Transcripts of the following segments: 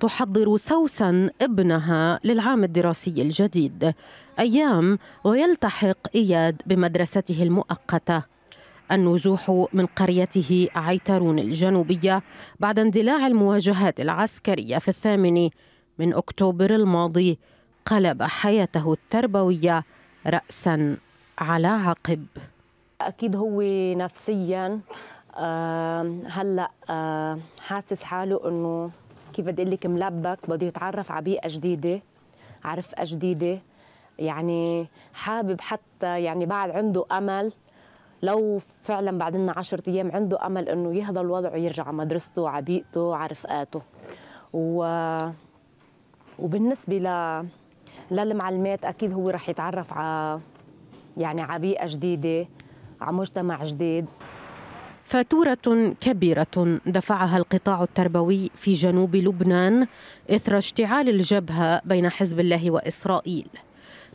تحضر سوسن ابنها للعام الدراسي الجديد ايام ويلتحق اياد بمدرسته المؤقته النزوح من قريته عيترون الجنوبيه بعد اندلاع المواجهات العسكريه في الثامن من اكتوبر الماضي قلب حياته التربويه راسا على عقب اكيد هو نفسيا هلا حاسس حاله انه كيف بدي لك ملبك بده يتعرف على بيئه جديده عرفقه جديده يعني حابب حتى يعني بعد عنده امل لو فعلا بعد لنا 10 ايام عنده امل انه يهدى الوضع ويرجع على مدرسته على بيئته على رفقاته و... وبالنسبه ل للمعلمات اكيد هو رح يتعرف على يعني على بيئه جديده على مجتمع جديد فاتورة كبيرة دفعها القطاع التربوي في جنوب لبنان إثر اشتعال الجبهة بين حزب الله وإسرائيل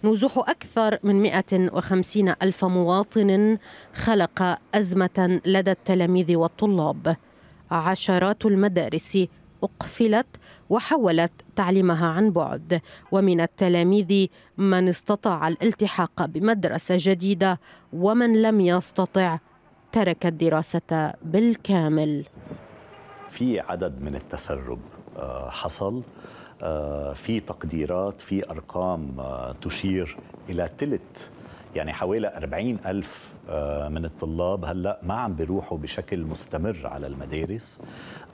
نزوح أكثر من 150 ألف مواطن خلق أزمة لدى التلاميذ والطلاب عشرات المدارس أقفلت وحولت تعليمها عن بعد ومن التلاميذ من استطاع الالتحاق بمدرسة جديدة ومن لم يستطع ترك الدراسة بالكامل في عدد من التسرب آه، حصل آه، في تقديرات في أرقام آه، تشير إلى ثلث يعني حوالي 40 ألف آه، من الطلاب هلأ ما عم بيروحوا بشكل مستمر على المدارس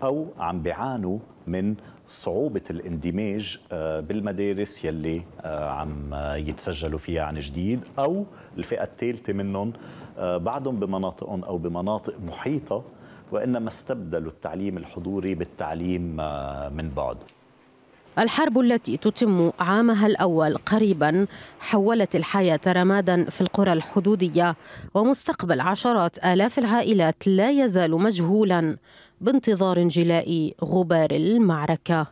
أو عم بيعانوا من صعوبة الاندماج آه، بالمدارس يلي آه، عم يتسجلوا فيها عن جديد أو الفئة الثالثة منهم بعضهم بمناطقهم أو بمناطق محيطة وإنما استبدلوا التعليم الحضوري بالتعليم من بعد الحرب التي تتم عامها الأول قريبا حولت الحياة رمادا في القرى الحدودية ومستقبل عشرات آلاف العائلات لا يزال مجهولا بانتظار انجلاء غبار المعركة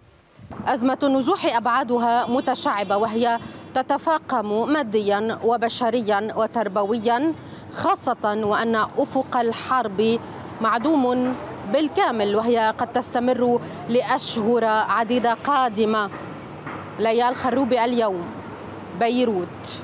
أزمة النزوح أبعادها متشعبة وهي تتفاقم ماديا وبشريا وتربويا خاصة وأن أفق الحرب معدوم بالكامل وهي قد تستمر لأشهر عديدة قادمة ليال خروبي اليوم بيروت